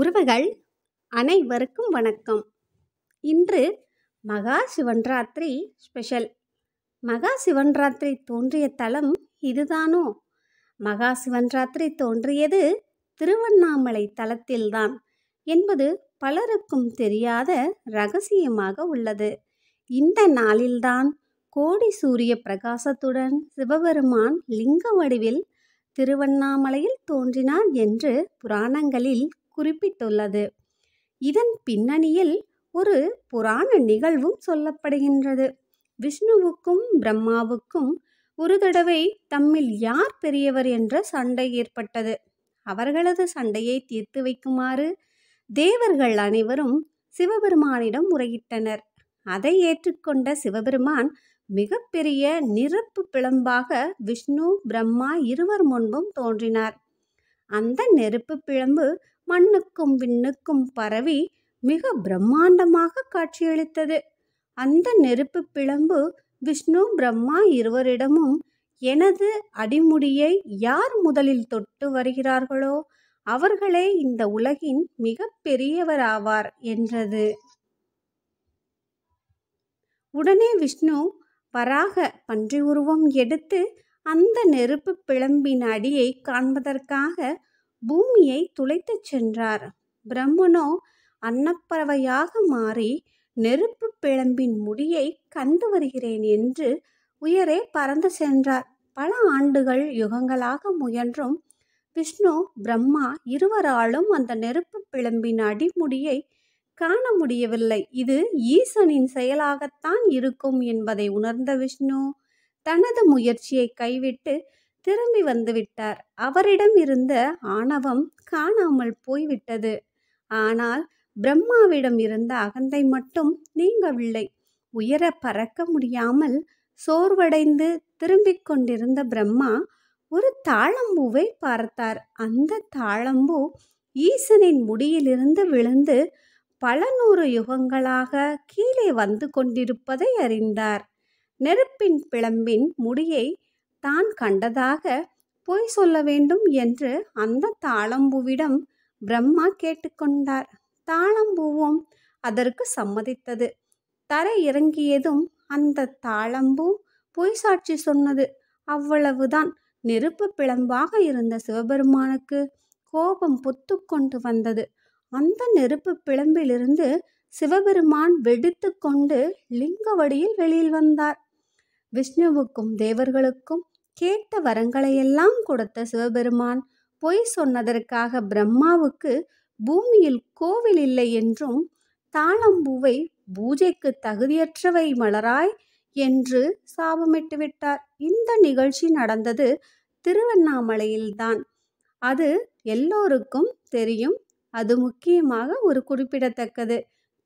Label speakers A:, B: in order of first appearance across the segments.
A: உறவுகள் அனைவருக்கும் வணக்கம் இன்று மகா சிவன்ராத்திரி ஸ்பெஷல் மகா சிவன்ராத்திரி தோன்றிய தலம் இதுதானோ மகா சிவன்ராத்திரி தோன்றியது திருவண்ணாமலை தலத்தில்தான் என்பது பலருக்கும் தெரியாத ரகசியமாக உள்ளது இந்த நாளில்தான் கோடி சூரிய பிரகாசத்துடன் சிவபெருமான் லிங்க வடிவில் திருவண்ணாமலையில் தோன்றினார் என்று புராணங்களில் குறிப்பிட்டுள்ளது இதன் பின்னணியில் ஒரு புராண நிகழ்வும் சொல்லப்படுகின்றது விஷ்ணுவுக்கும் பிரம்மாவுக்கும் ஒரு தடவை தம்மில் யார் பெரியவர் என்ற சண்டை ஏற்பட்டது அவர்களது சண்டையை தீர்த்து வைக்குமாறு தேவர்கள் அனைவரும் சிவபெருமானிடம் முறையிட்டனர் அதை ஏற்றுக்கொண்ட சிவபெருமான் மிகப்பெரிய நிரப்பு பிழம்பாக விஷ்ணு பிரம்மா இருவர் முன்பும் தோன்றினார் அந்த நெருப்பு பிழம்பு மண்ணுக்கும் விண்ணுக்கும் பரவி மிக பிரம்மாண்டமாக காட்சியளித்தது அந்த நெருப்பு பிளம்பு விஷ்ணு பிரம்மா இருவரிடமும் எனது அடிமுடியை யார் முதலில் தொட்டு வருகிறார்களோ அவர்களே இந்த உலகின் மிக பெரியவராவார் என்றது உடனே விஷ்ணு வராக பன்றி உருவம் எடுத்து அந்த நெருப்பு பிளம்பின் அடியை காண்பதற்காக பூமியை துளைத்துச் சென்றார் பிரம்மனோ அன்னப்பறவையாக மாறி நெருப்பு பிழம்பின் முடியை கண்டு வருகிறேன் என்று உயரே பறந்து சென்றார் பல ஆண்டுகள் யுகங்களாக முயன்றும் விஷ்ணு பிரம்மா இருவராலும் அந்த நெருப்பு பிழம்பின் அடிமுடியை காண முடியவில்லை இது ஈசனின் செயலாகத்தான் இருக்கும் என்பதை உணர்ந்த விஷ்ணு தனது முயற்சியை கைவிட்டு திரும்பி வந்துவிட்டார் அவரிடம் இருந்த ஆணவம் காணாமல் போய்விட்டது ஆனால் பிரம்மாவிடம் இருந்த அகந்தை மட்டும் நீங்கவில்லை உயர பறக்க முடியாமல் சோர்வடைந்து திரும்பிக் கொண்டிருந்த பிரம்மா ஒரு தாழம்பூவை பார்த்தார் அந்த தாழம்பூ ஈசனின் முடியிலிருந்து விழுந்து பல நூறு யுகங்களாக கீழே வந்து கொண்டிருப்பதை அறிந்தார் நெருப்பின் பிளம்பின் முடியை தான் கண்டதாக பொய் சொல்ல வேண்டும் என்று அந்த தாளம்பூவிடம் பிரம்மா கேட்டுக்கொண்டார் தாளம்பூவும் அதற்கு சம்மதித்தது தர இறங்கியதும் அந்த தாளம்பூ பொய் சாட்சி சொன்னது அவ்வளவுதான் நெருப்பு பிளம்பாக இருந்த சிவபெருமானுக்கு கோபம் பொத்து கொண்டு வந்தது அந்த நெருப்பு பிளம்பிலிருந்து சிவபெருமான் வெடித்து கொண்டு லிங்க வடியில் வெளியில் வந்தார் விஷ்ணுவுக்கும் தேவர்களுக்கும் கேட்ட வரங்களையெல்லாம் கொடுத்த சிவபெருமான் பொய் சொன்னதற்காக பிரம்மாவுக்கு பூமியில் கோவில் இல்லை என்றும் தாளம்பூவை பூஜைக்கு தகுதியற்றவை மலராய் என்று சாபமிட்டு விட்டார் இந்த நிகழ்ச்சி நடந்தது திருவண்ணாமலையில்தான் அது எல்லோருக்கும் தெரியும் அது முக்கியமாக ஒரு குறிப்பிடத்தக்கது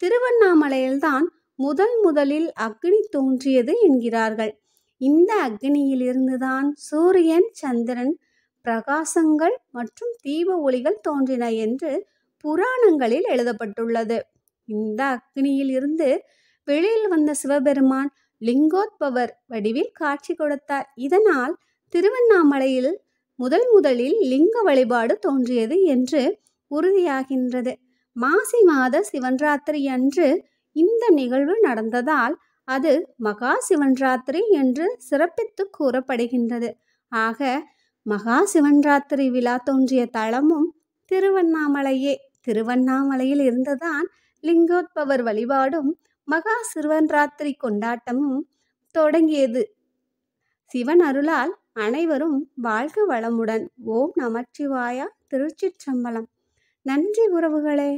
A: திருவண்ணாமலையில்தான் முதல் முதலில் அக்னி தோன்றியது என்கிறார்கள் இந்த அக்னியிலிருந்து தான் சூரியன் சந்திரன் பிரகாசங்கள் மற்றும் தீப ஒளிகள் தோன்றின என்று புராணங்களில் எழுதப்பட்டுள்ளது இந்த அக்னியில் இருந்து வெளியில் வந்த சிவபெருமான் லிங்கோத்பவர் வடிவில் காட்சி கொடுத்தார் இதனால் திருவண்ணாமலையில் முதல் முதலில் லிங்க வழிபாடு தோன்றியது என்று உறுதியாகின்றது மாசி மாத சிவன்ராத்திரி அன்று இந்த நிகழ்வு நடந்ததால் அது மகா சிவன்ராத்திரி என்று சிறப்பித்து கூறப்படுகின்றது ஆக மகா சிவன்ராத்திரி விழா தோன்றிய தளமும் திருவண்ணாமலையே திருவண்ணாமலையில் இருந்துதான் லிங்கோத்பவர் வழிபாடும் மகா சிவன்ராத்திரி கொண்டாட்டமும் தொடங்கியது சிவன் அருளால் அனைவரும் வாழ்க வளமுடன் ஓம் நமச்சிவாயா திருச்சிற்றம்பலம் நன்றி உறவுகளே